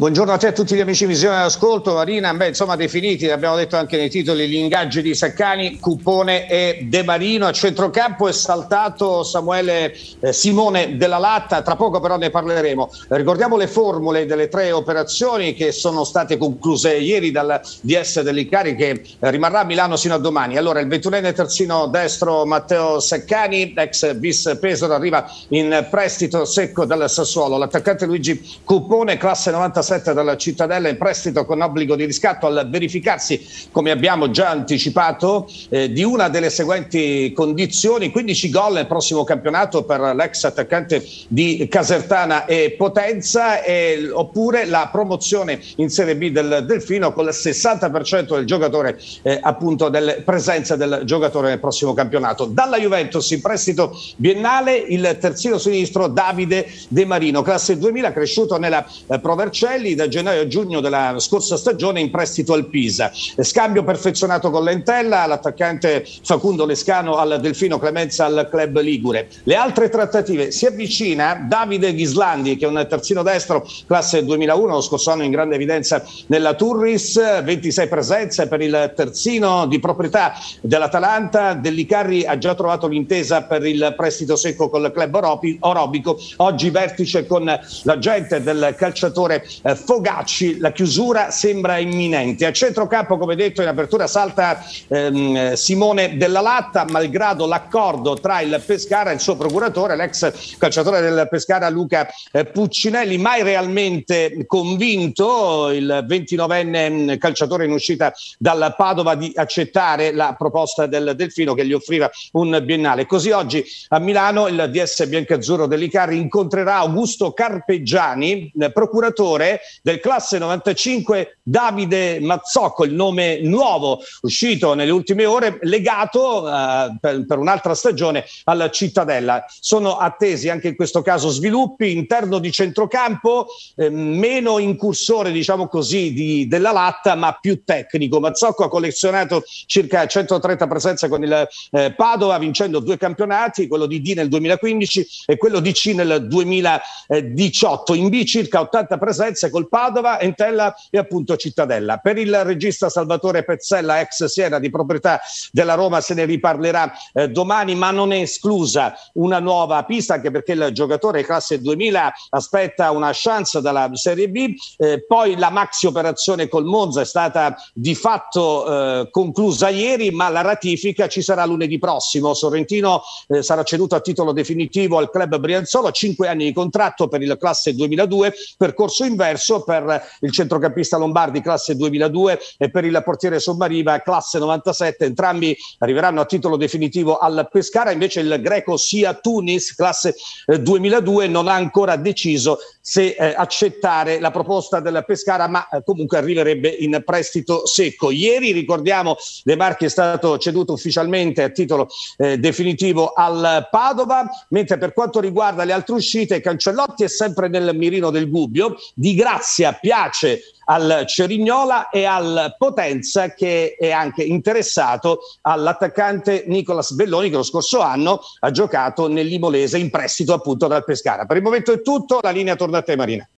Buongiorno a te e a tutti gli amici Visione d'Ascolto, Marina, beh, insomma definiti, abbiamo detto anche nei titoli, gli ingaggi di Saccani, Cupone e De Marino. A centrocampo è saltato Samuele eh, Simone della Latta, tra poco però ne parleremo. Ricordiamo le formule delle tre operazioni che sono state concluse ieri dal DS dell'Icari che rimarrà a Milano sino a domani. Allora il ventunenne terzino destro Matteo Saccani, ex bis Pesaro, arriva in prestito secco dal Sassuolo. L'attaccante Luigi Cupone, classe 96 2017 dalla Cittadella in prestito con obbligo di riscatto al verificarsi, come abbiamo già anticipato, eh, di una delle seguenti condizioni. 15 gol nel prossimo campionato per l'ex attaccante di Casertana e Potenza e, oppure la promozione in Serie B del Delfino con il 60% del giocatore eh, appunto delle presenza del giocatore nel prossimo campionato. Dalla Juventus in prestito biennale il terzino sinistro Davide De Marino, classe 2000, cresciuto nella eh, Provercelli Morbidelli da gennaio a giugno della scorsa stagione in prestito al Pisa. Eh, scambio perfezionato con Lentella, l'attaccante Facundo Lescano al Delfino Clemenza al club Ligure. Le altre trattative si avvicina Davide Ghislandi che è un terzino destro classe 2001, lo scorso anno in grande evidenza nella Turris, 26 presenze per il terzino di proprietà dell'Atalanta, Dellicarri ha già trovato l'intesa per il prestito secco col club Orobico, oggi vertice con l'agente del calciatore eh, eh, Fogacci la chiusura sembra imminente. A centrocampo, come detto in apertura, salta ehm, Simone Della Latta, malgrado l'accordo tra il Pescara e il suo procuratore, l'ex calciatore del Pescara Luca eh, Puccinelli, mai realmente convinto il 29enne mm, calciatore in uscita dal Padova di accettare la proposta del Delfino che gli offriva un biennale. Così oggi a Milano il DS biancazzurro dell'Icari incontrerà Augusto Carpeggiani, eh, procuratore del classe 95 Davide Mazzocco, il nome nuovo uscito nelle ultime ore, legato eh, per, per, un'altra stagione alla Cittadella. Sono attesi anche in questo caso sviluppi, interno di centrocampo, eh, meno incursore diciamo così di, della latta ma più tecnico. Mazzocco ha collezionato circa 130 presenze con il eh, Padova vincendo due campionati, quello di D nel 2015 e quello di C nel 2018. In B circa 80 presenze col Padova, Entella e appunto Cittadella. Per il regista Salvatore Pezzella, ex Siena di proprietà della Roma, se ne riparlerà eh, domani, ma non è esclusa una nuova pista, anche perché il giocatore classe 2000 aspetta una chance dalla Serie B. Eh, poi la maxi operazione col Monza è stata di fatto eh, conclusa ieri, ma la ratifica ci sarà lunedì prossimo. Sorrentino eh, sarà ceduto a titolo definitivo al club Brianzolo, 5 anni di contratto per il classe 2002, percorso inverso perso per il centrocampista Lombardi classe 2002 e per il portiere Sommariva classe 97, entrambi arriveranno a titolo definitivo al Pescara, invece il greco Sia Tunis classe 2002 eh, non ha ancora deciso se eh, accettare la proposta del Pescara, ma eh, comunque arriverebbe in prestito secco. Ieri, ricordiamo, De Marchi è stato ceduto ufficialmente a titolo eh, definitivo al Padova, mentre per quanto riguarda le altre uscite, Cancellotti è sempre nel mirino del Gubbio, Di disgrazia piace al Cerignola e al Potenza che è anche interessato all'attaccante Nicolas Belloni che lo scorso anno ha giocato nell'Imolese in prestito appunto dal Pescara. Per il momento è tutto, la linea torna a te Marina.